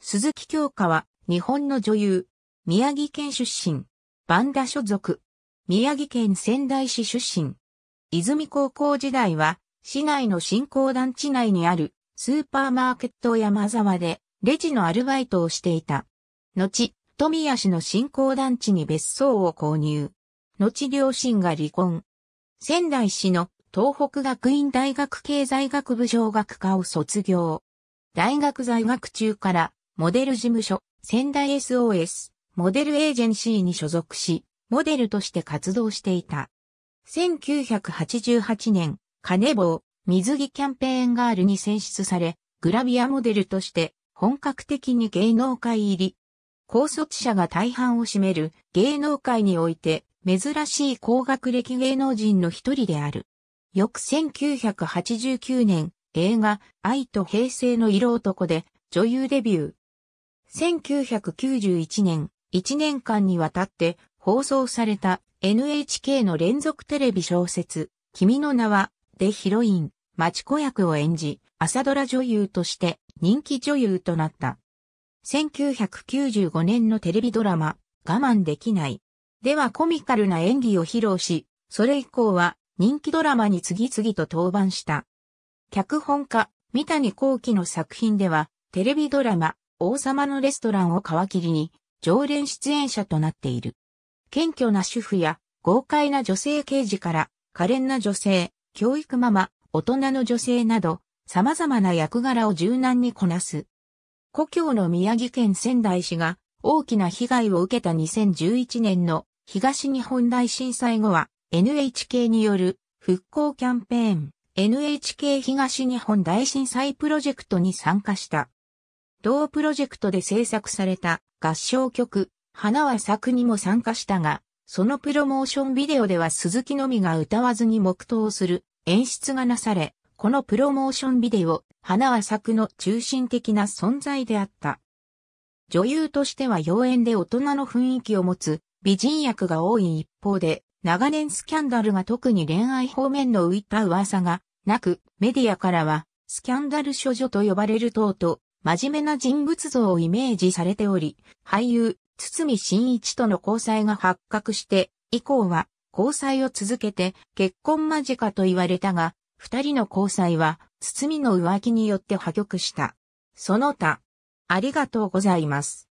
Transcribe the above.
鈴木京香は、日本の女優。宮城県出身。バンダ所属。宮城県仙台市出身。泉高校時代は、市内の新興団地内にある、スーパーマーケット山沢で、レジのアルバイトをしていた。後、富谷市の新興団地に別荘を購入。後両親が離婚。仙台市の東北学院大学経済学部上学科を卒業。大学在学中からモデル事務所、仙台 SOS、モデルエージェンシーに所属し、モデルとして活動していた。1988年、金棒、水着キャンペーンガールに選出され、グラビアモデルとして本格的に芸能界入り。高卒者が大半を占める芸能界において珍しい高学歴芸能人の一人である。翌1989年、映画、愛と平成の色男で女優デビュー。1991年、1年間にわたって放送された NHK の連続テレビ小説、君の名は、でヒロイン、町子役を演じ、朝ドラ女優として人気女優となった。1995年のテレビドラマ、我慢できない。ではコミカルな演技を披露し、それ以降は人気ドラマに次々と登板した。脚本家、三谷幸喜の作品では、テレビドラマ、王様のレストランを皮切りに、常連出演者となっている。謙虚な主婦や、豪快な女性刑事から、可憐な女性、教育ママ、大人の女性など、様々な役柄を柔軟にこなす。故郷の宮城県仙台市が大きな被害を受けた2011年の東日本大震災後は NHK による復興キャンペーン NHK 東日本大震災プロジェクトに参加した。同プロジェクトで制作された合唱曲、花は咲くにも参加したが、そのプロモーションビデオでは鈴木のみが歌わずに黙祷する演出がなされ、このプロモーションビデオ、花は咲くの中心的な存在であった。女優としては妖艶で大人の雰囲気を持つ美人役が多い一方で、長年スキャンダルが特に恋愛方面の浮いた噂がなく、メディアからはスキャンダル処女と呼ばれる等と真面目な人物像をイメージされており、俳優、堤真一との交際が発覚して、以降は交際を続けて結婚間近と言われたが、二人の交際は堤の浮気によって破局した。その他、ありがとうございます。